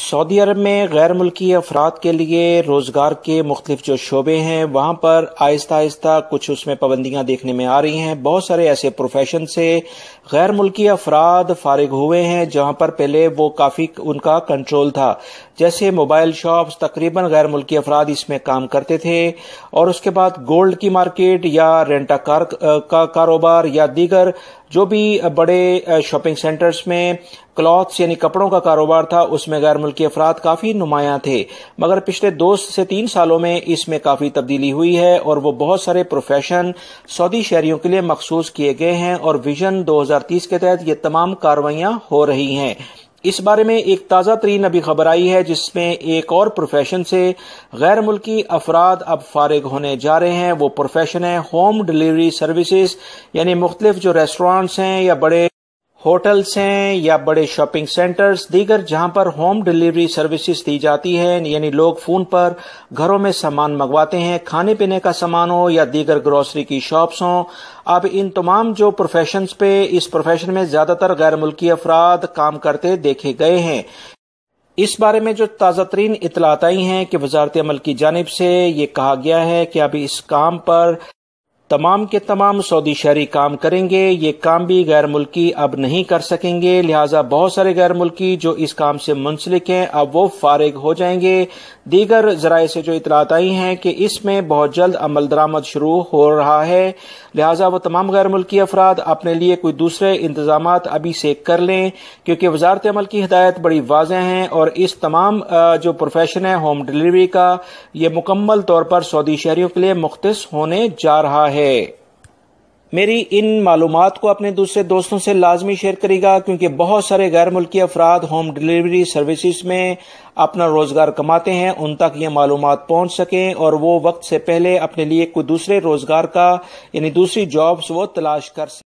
سعودی عرب میں غیر ملکی افراد کے لیے روزگار کے مختلف جو شعبے ہیں وہاں پر آہستہ آہستہ کچھ اس میں پابندیاں دیکھنے میں آ رہی ہیں بہت سارے ایسے پروفیشن سے غیر ملکی افراد فارغ ہوئے ہیں جہاں پر پہلے وہ کافی ان کا کنٹرول تھا جیسے موبائل شاپس تقریباً غیر ملکی افراد اس میں کام کرتے تھے اور اس کے بعد گولڈ کی مارکیٹ یا رینٹا کا کاروبار یا دیگر جو بھی بڑے شاپنگ سینٹرز میں کلاتھس یعنی کپڑوں کا کاروبار تھا اس میں غیر ملکی افراد کافی نمایاں تھے مگر پچھلے دو سے تین سالوں میں اس میں کافی تبدیلی ہوئی ہے اور وہ بہت سارے پروفیشن سعودی شہریوں کے لیے مخصوص کیے گئے ہیں اور ویژن دو ہزار تیس کے تحت یہ تمام کاروائیاں ہو رہی ہیں اس بارے میں ایک تازہ ترین ابھی خبر آئی ہے جس میں ایک اور پروفیشن سے غیر ملکی افراد اب فارغ ہونے جا رہے ہیں وہ پروفیشن ہے ہوم ڈلیوری سروسز یعنی مختلف جو ریسٹورانٹس ہیں یا بڑے ہوٹلز ہیں یا بڑے شاپنگ سینٹرز دیگر جہاں پر ہوم ڈلیوری سروسز دی جاتی ہیں یعنی لوگ فون پر گھروں میں سامان منگواتے ہیں کھانے پینے کا سامان ہو یا دیگر گروسری کی شاپس ہوں اب ان تمام جو پروفیشنز پہ اس پروفیشن میں زیادہ تر غیر ملکی افراد کام کرتے دیکھے گئے ہیں اس بارے میں جو تازہ ترین اطلاعات آئی ہیں کہ وزارت عمل کی جانب سے یہ کہا گیا ہے کہ اب اس کام پر تمام کے تمام سعودی شہری کام کریں گے یہ کام بھی غیر ملکی اب نہیں کر سکیں گے لہٰذا بہت سارے غیر ملکی جو اس کام سے منسلک ہیں اب وہ فارغ ہو جائیں گے دیگر ذرائع سے جو اطلاعات آئی ہیں کہ اس میں بہت جلد عمل درآمد شروع ہو رہا ہے لہٰذا وہ تمام غیر ملکی افراد اپنے لیے کوئی دوسرے انتظامات ابھی سے کر لیں کیونکہ وزارت عمل کی ہدایت بڑی واضح ہیں اور اس تمام جو پروفیشن ہے ہوم ڈیلیوری کا یہ مکمل طور پر سعودی شہریوں کے لیے مختص ہونے جا رہا ہے ہے میری ان معلومات کو اپنے دوسرے دوستوں سے لازمی شیئر کرے گا کیونکہ بہت سارے غیر ملکی افراد ہوم ڈلیوری سروسز میں اپنا روزگار کماتے ہیں ان تک یہ معلومات پہنچ سکیں اور وہ وقت سے پہلے اپنے لیے کوئی دوسرے روزگار کا یعنی دوسری وہ تلاش کر سکیں